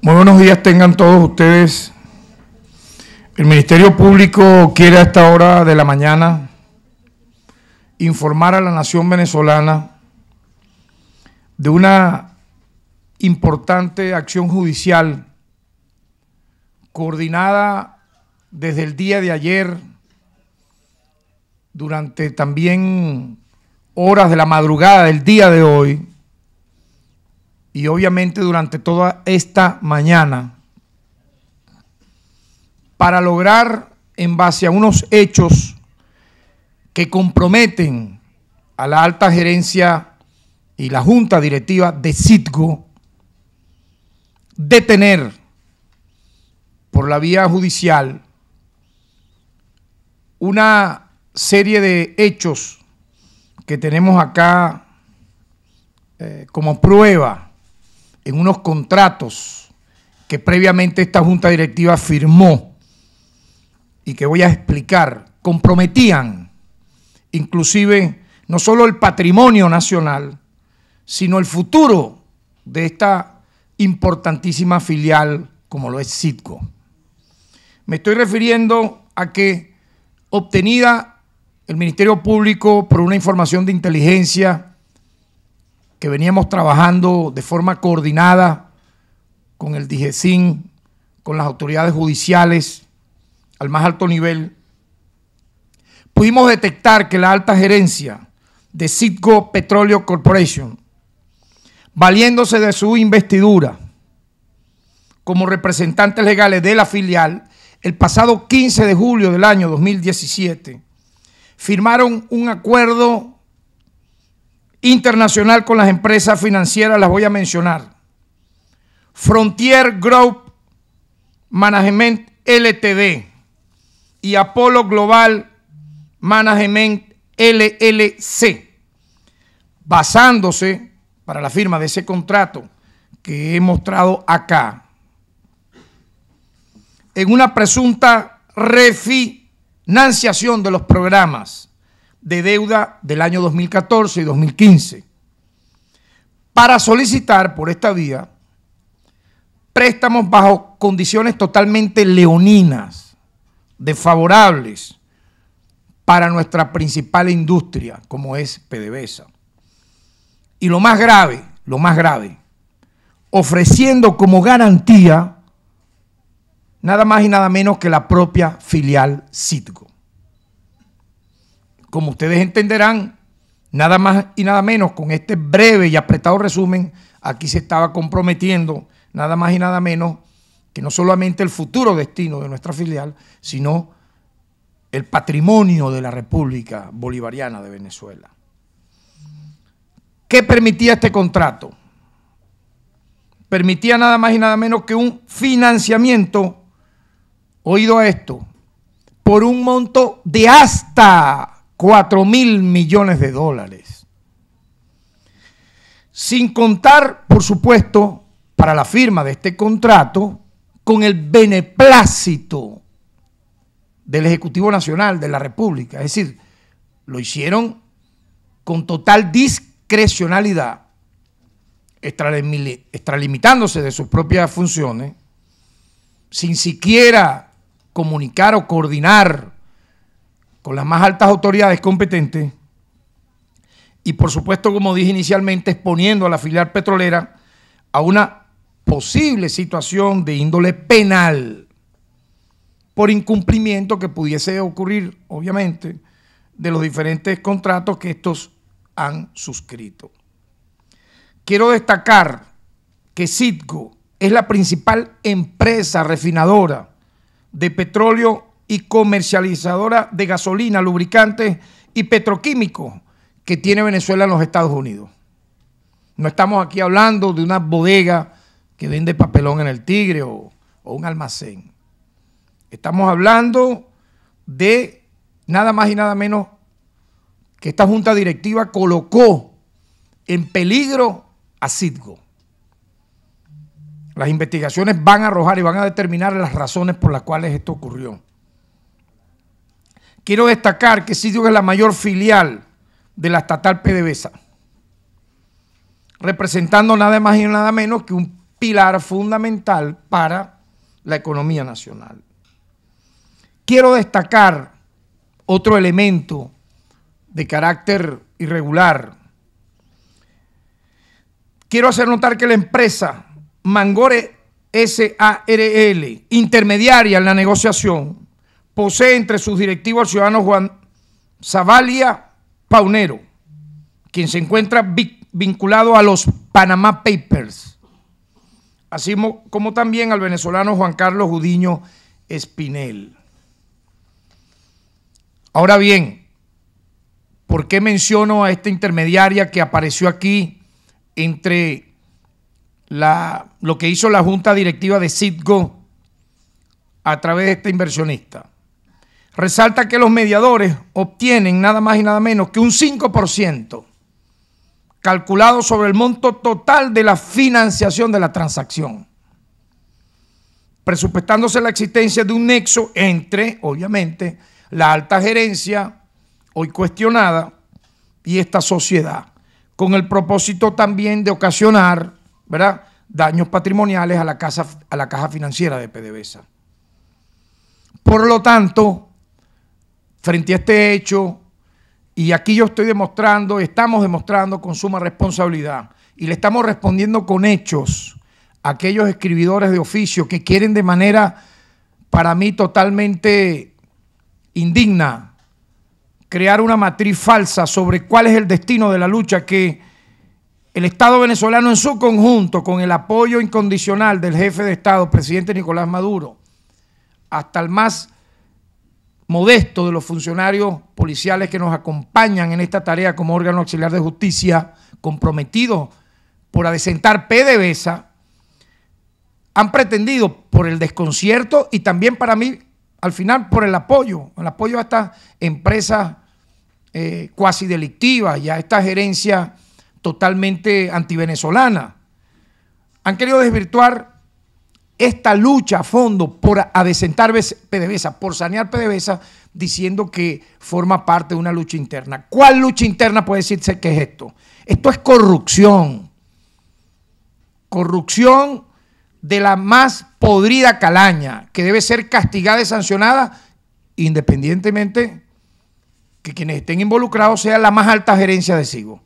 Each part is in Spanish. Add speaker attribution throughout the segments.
Speaker 1: Muy buenos días tengan todos ustedes. El Ministerio Público quiere a esta hora de la mañana informar a la nación venezolana de una importante acción judicial coordinada desde el día de ayer, durante también horas de la madrugada del día de hoy, y obviamente durante toda esta mañana para lograr en base a unos hechos que comprometen a la alta gerencia y la junta directiva de Citgo detener por la vía judicial una serie de hechos que tenemos acá eh, como prueba en unos contratos que previamente esta junta directiva firmó y que voy a explicar, comprometían inclusive no solo el patrimonio nacional, sino el futuro de esta importantísima filial como lo es Citgo. Me estoy refiriendo a que obtenida el Ministerio Público por una información de inteligencia que veníamos trabajando de forma coordinada con el DIGESIN, con las autoridades judiciales al más alto nivel, pudimos detectar que la alta gerencia de Citgo Petroleum Corporation, valiéndose de su investidura como representantes legales de la filial, el pasado 15 de julio del año 2017, firmaron un acuerdo internacional con las empresas financieras, las voy a mencionar. Frontier Group Management LTD y Apollo Global Management LLC, basándose para la firma de ese contrato que he mostrado acá, en una presunta refinanciación de los programas de deuda del año 2014 y 2015 para solicitar por esta vía préstamos bajo condiciones totalmente leoninas, desfavorables para nuestra principal industria, como es PDVSA. Y lo más grave, lo más grave, ofreciendo como garantía nada más y nada menos que la propia filial Citgo como ustedes entenderán, nada más y nada menos con este breve y apretado resumen, aquí se estaba comprometiendo nada más y nada menos que no solamente el futuro destino de nuestra filial, sino el patrimonio de la República Bolivariana de Venezuela. ¿Qué permitía este contrato? Permitía nada más y nada menos que un financiamiento, oído a esto, por un monto de hasta 4 mil millones de dólares. Sin contar, por supuesto, para la firma de este contrato, con el beneplácito del Ejecutivo Nacional de la República. Es decir, lo hicieron con total discrecionalidad, extralimitándose de sus propias funciones, sin siquiera comunicar o coordinar con las más altas autoridades competentes y por supuesto, como dije inicialmente, exponiendo a la filial petrolera a una posible situación de índole penal por incumplimiento que pudiese ocurrir, obviamente, de los diferentes contratos que estos han suscrito. Quiero destacar que Citgo es la principal empresa refinadora de petróleo y comercializadora de gasolina, lubricantes y petroquímicos que tiene Venezuela en los Estados Unidos. No estamos aquí hablando de una bodega que vende papelón en el Tigre o, un almacén. Estamos hablando de nada más y nada menos que esta junta directiva colocó en peligro a Citgo. Las investigaciones van a arrojar y van a determinar las razones por las cuales esto ocurrió. Quiero destacar que Sidio es la mayor filial de la estatal PDVSA, representando nada más y nada menos que un pilar fundamental para la economía nacional. Quiero destacar otro elemento de carácter irregular. Quiero hacer notar que la empresa Mangore SARL, intermediaria en la negociación, posee entre sus directivos al ciudadano Juan Zavalia Paunero, quien se encuentra vinculado a los Panama Papers, así como también al venezolano Juan Carlos Judiño Espinel. Ahora bien, ¿Por qué menciono a esta intermediaria que apareció aquí entre lo que hizo la junta directiva de Citgo a través de este inversionista? resalta que los mediadores obtienen nada más y nada menos que un 5% calculado sobre el monto total de la financiación de la transacción, presupuestándose la existencia de un nexo entre, obviamente, la alta gerencia, hoy cuestionada, y esta sociedad, con el propósito también de ocasionar, daños patrimoniales a la, casa, a la caja financiera de PDVSA. Por lo tanto, frente a este hecho, y aquí yo estoy demostrando, estamos demostrando con suma responsabilidad, y le estamos respondiendo con hechos a aquellos escribidores de oficio que quieren de manera, para mí, totalmente indigna, crear una matriz falsa sobre cuál es el destino de la lucha que el Estado venezolano en su conjunto, con el apoyo incondicional del jefe de Estado, presidente Nicolás Maduro, hasta el más modesto de los funcionarios policiales que nos acompañan en esta tarea como órgano auxiliar de justicia, comprometidos por adecentar PDVSA, han pretendido por el desconcierto y también para mí, al final, por el apoyo, el apoyo a estas empresas eh, cuasi delictivas y a esta gerencia totalmente antivenezolana. Han querido desvirtuar esta lucha a fondo por adecentar PDVSA, por sanear PDVSA, diciendo que forma parte de una lucha interna. ¿Cuál lucha interna puede decirse que es esto? Esto es corrupción. Corrupción de la más podrida calaña, que debe ser castigada y sancionada independientemente que quienes estén involucrados sea la más alta gerencia de SIGO.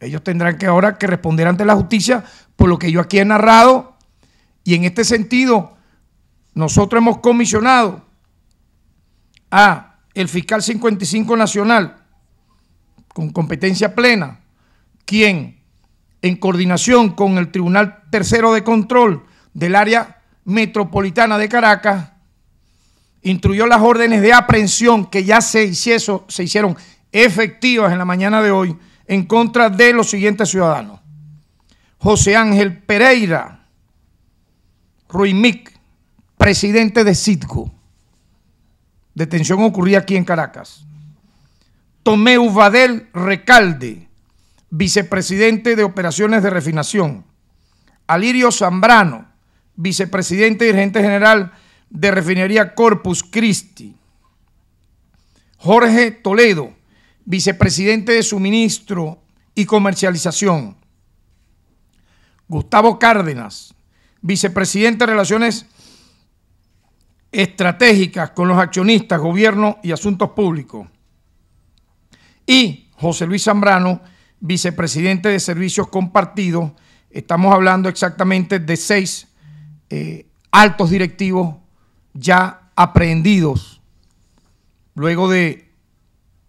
Speaker 1: Ellos tendrán que ahora que responder ante la justicia por lo que yo aquí he narrado y en este sentido, nosotros hemos comisionado a el fiscal 55 nacional con competencia plena, quien en coordinación con el Tribunal Tercero de Control del área metropolitana de Caracas, instruyó las órdenes de aprehensión que ya se, se hicieron efectivas en la mañana de hoy en contra de los siguientes ciudadanos. José Ángel Pereira, Ruimic, presidente de Citgo. Detención ocurría aquí en Caracas. Tomé Uvadel Recalde, vicepresidente de Operaciones de Refinación. Alirio Zambrano, vicepresidente y gerente general de Refinería Corpus Christi. Jorge Toledo, vicepresidente de Suministro y Comercialización. Gustavo Cárdenas, vicepresidente de Relaciones Estratégicas con los accionistas, Gobierno y Asuntos Públicos. Y José Luis Zambrano, vicepresidente de Servicios Compartidos. Estamos hablando exactamente de seis eh, altos directivos ya aprehendidos, luego de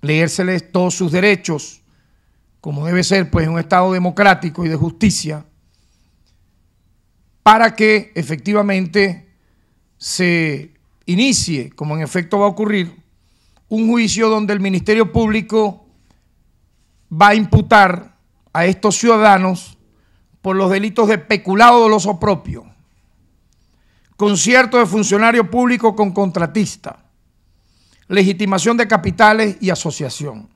Speaker 1: leérseles todos sus derechos, como debe ser, pues en un Estado democrático y de justicia, para que efectivamente se inicie, como en efecto va a ocurrir, un juicio donde el Ministerio Público va a imputar a estos ciudadanos por los delitos de peculado doloso propio, concierto de funcionario público con contratista, legitimación de capitales y asociación.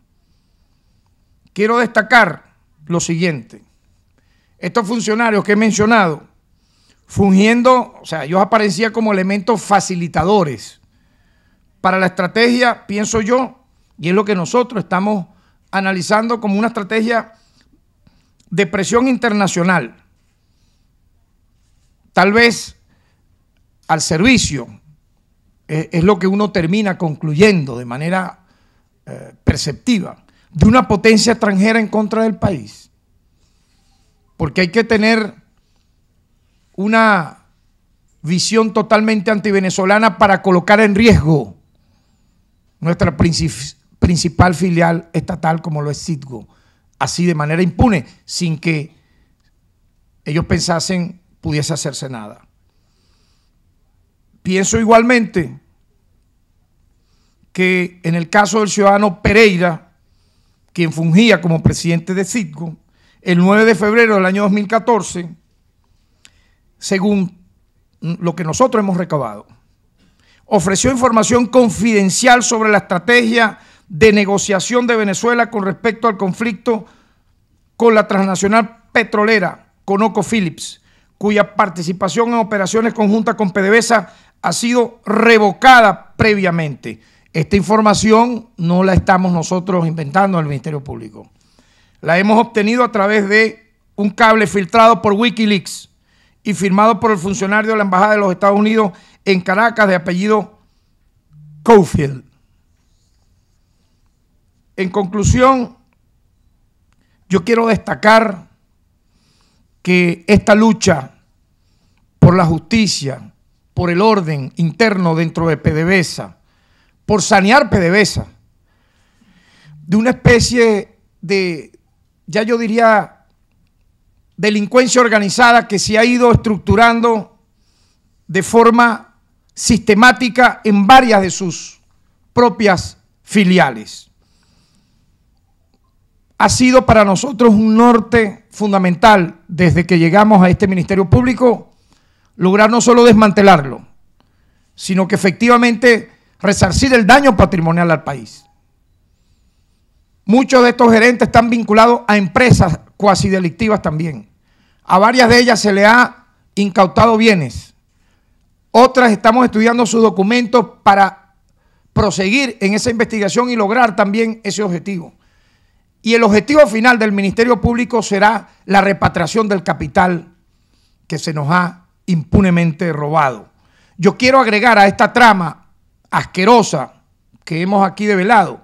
Speaker 1: Quiero destacar lo siguiente. Estos funcionarios que he mencionado fungiendo, o sea, ellos aparecían como elementos facilitadores para la estrategia, pienso yo, y es lo que nosotros estamos analizando como una estrategia de presión internacional, tal vez al servicio, eh, es, lo que uno termina concluyendo de manera eh, perceptiva, de una potencia extranjera en contra del país, porque hay que tener una visión totalmente antivenezolana para colocar en riesgo nuestra principal filial estatal como lo es Citgo, así de manera impune, sin que ellos pensasen pudiese hacerse nada. Pienso igualmente que en el caso del ciudadano Pereira, quien fungía como presidente de Citgo, el 9 de febrero del año 2014, según lo que nosotros hemos recabado. Ofreció información confidencial sobre la estrategia de negociación de Venezuela con respecto al conflicto con la transnacional petrolera ConocoPhillips, cuya participación en operaciones conjuntas con PDVSA ha sido revocada previamente. Esta información no la estamos nosotros inventando en el Ministerio Público. La hemos obtenido a través de un cable filtrado por Wikileaks y firmado por el funcionario de la Embajada de los Estados Unidos en Caracas de apellido Cofield. En conclusión, yo quiero destacar que esta lucha por la justicia, por el orden interno dentro de PDVSA, por sanear PDVSA, de una especie de, ya yo diría, delincuencia organizada que se ha ido estructurando de forma sistemática en varias de sus propias filiales. Ha sido para nosotros un norte fundamental desde que llegamos a este Ministerio Público lograr no solo desmantelarlo, sino que efectivamente resarcir el daño patrimonial al país. Muchos de estos gerentes están vinculados a empresas cuasi delictivas también. A varias de ellas se le ha incautado bienes. Otras estamos estudiando sus documentos para proseguir en esa investigación y lograr también ese objetivo. Y el objetivo final del Ministerio Público será la repatriación del capital que se nos ha impunemente robado. Yo quiero agregar a esta trama asquerosa que hemos aquí develado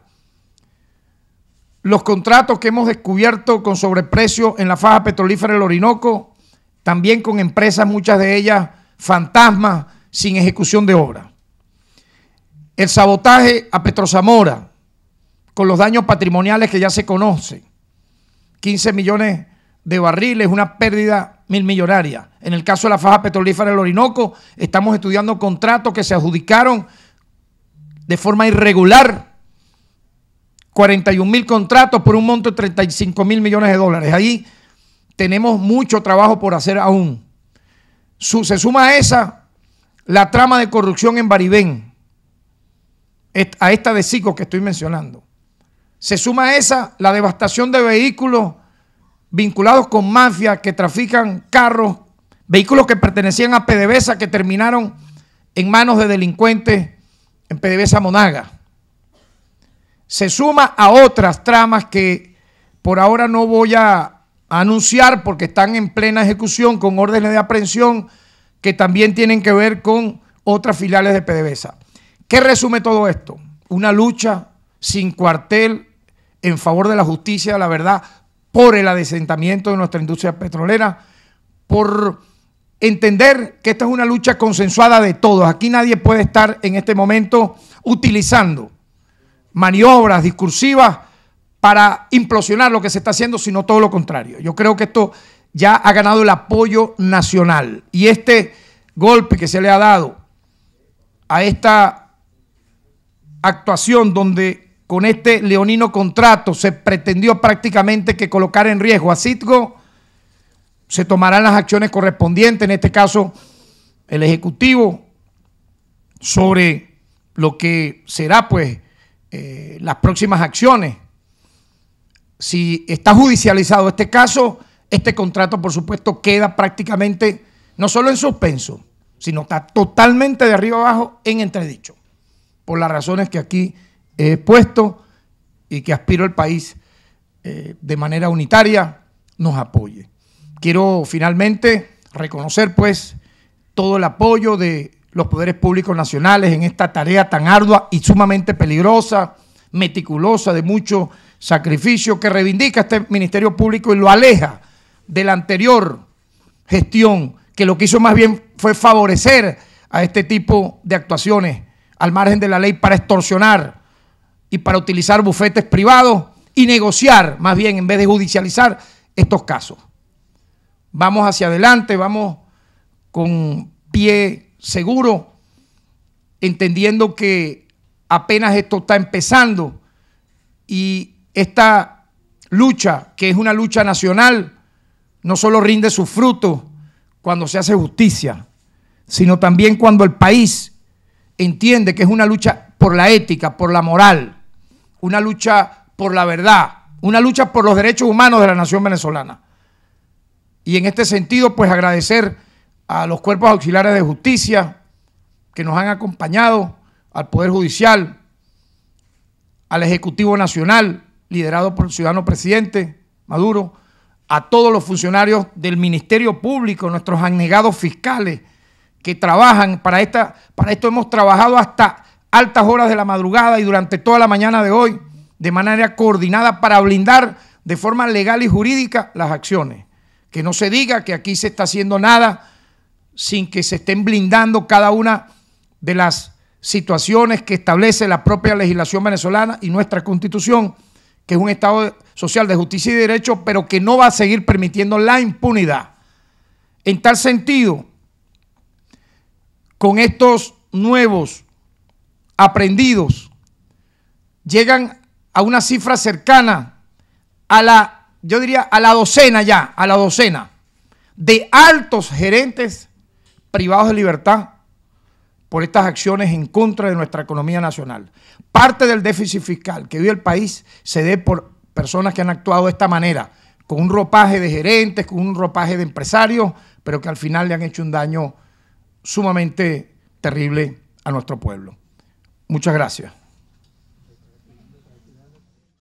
Speaker 1: los contratos que hemos descubierto con sobreprecio en la faja petrolífera del Orinoco, también con empresas, muchas de ellas fantasmas, sin ejecución de obra. El sabotaje a Petrozamora, con los daños patrimoniales que ya se conocen. 15 millones de barriles, una pérdida mil millonaria. En el caso de la faja petrolífera del Orinoco, estamos estudiando contratos que se adjudicaron de forma irregular 41 mil contratos por un monto de 35 mil millones de dólares. Ahí tenemos mucho trabajo por hacer aún. se suma a esa la trama de corrupción en Baribén, a esta de Cico que estoy mencionando. Se suma a esa la devastación de vehículos vinculados con mafias que trafican carros, vehículos que pertenecían a PDVSA que terminaron en manos de delincuentes en PDVSA Monaga se suma a otras tramas que por ahora no voy a anunciar porque están en plena ejecución con órdenes de aprehensión que también tienen que ver con otras filiales de PDVSA. ¿Qué resume todo esto? Una lucha sin cuartel en favor de la justicia, la verdad, por el adesentamiento de nuestra industria petrolera, por entender que esta es una lucha consensuada de todos. Aquí nadie puede estar en este momento utilizando maniobras discursivas para implosionar lo que se está haciendo, sino todo lo contrario. Yo creo que esto ya ha ganado el apoyo nacional y este golpe que se le ha dado a esta actuación donde con este leonino contrato se pretendió prácticamente que colocar en riesgo a Citgo, se tomarán las acciones correspondientes, en este caso el Ejecutivo, sobre lo que será pues eh, las próximas acciones. Si está judicializado este caso, este contrato, por supuesto, queda prácticamente no solo en suspenso, sino está totalmente de arriba abajo en entredicho, por las razones que aquí he puesto y que aspiro el país eh, de manera unitaria nos apoye. Quiero finalmente reconocer, pues, todo el apoyo de los poderes públicos nacionales en esta tarea tan ardua y sumamente peligrosa, meticulosa, de mucho sacrificio, que reivindica este Ministerio Público y lo aleja de la anterior gestión, que lo que hizo más bien fue favorecer a este tipo de actuaciones al margen de la ley para extorsionar y para utilizar bufetes privados y negociar, más bien, en vez de judicializar estos casos. Vamos hacia adelante, vamos con pie seguro, entendiendo que apenas esto está empezando y esta lucha, que es una lucha nacional, no solo rinde su fruto cuando se hace justicia, sino también cuando el país entiende que es una lucha por la ética, por la moral, una lucha por la verdad, una lucha por los derechos humanos de la nación venezolana. Y en este sentido, pues agradecer a los cuerpos auxiliares de justicia que nos han acompañado, al Poder Judicial, al Ejecutivo Nacional, liderado por el ciudadano presidente Maduro, a todos los funcionarios del Ministerio Público, nuestros anegados fiscales que trabajan. Para, esta, para esto hemos trabajado hasta altas horas de la madrugada y durante toda la mañana de hoy, de manera coordinada para blindar de forma legal y jurídica las acciones. Que no se diga que aquí se está haciendo nada sin que se estén blindando cada una de las situaciones que establece la propia legislación venezolana y nuestra constitución, que es un Estado social de justicia y derecho, pero que no va a seguir permitiendo la impunidad. En tal sentido, con estos nuevos aprendidos, llegan a una cifra cercana a la, yo diría, a la docena ya, a la docena de altos gerentes privados de libertad por estas acciones en contra de nuestra economía nacional. Parte del déficit fiscal que vive el país se dé por personas que han actuado de esta manera, con un ropaje de gerentes, con un ropaje de empresarios, pero que al final le han hecho un daño sumamente terrible a nuestro pueblo. Muchas gracias.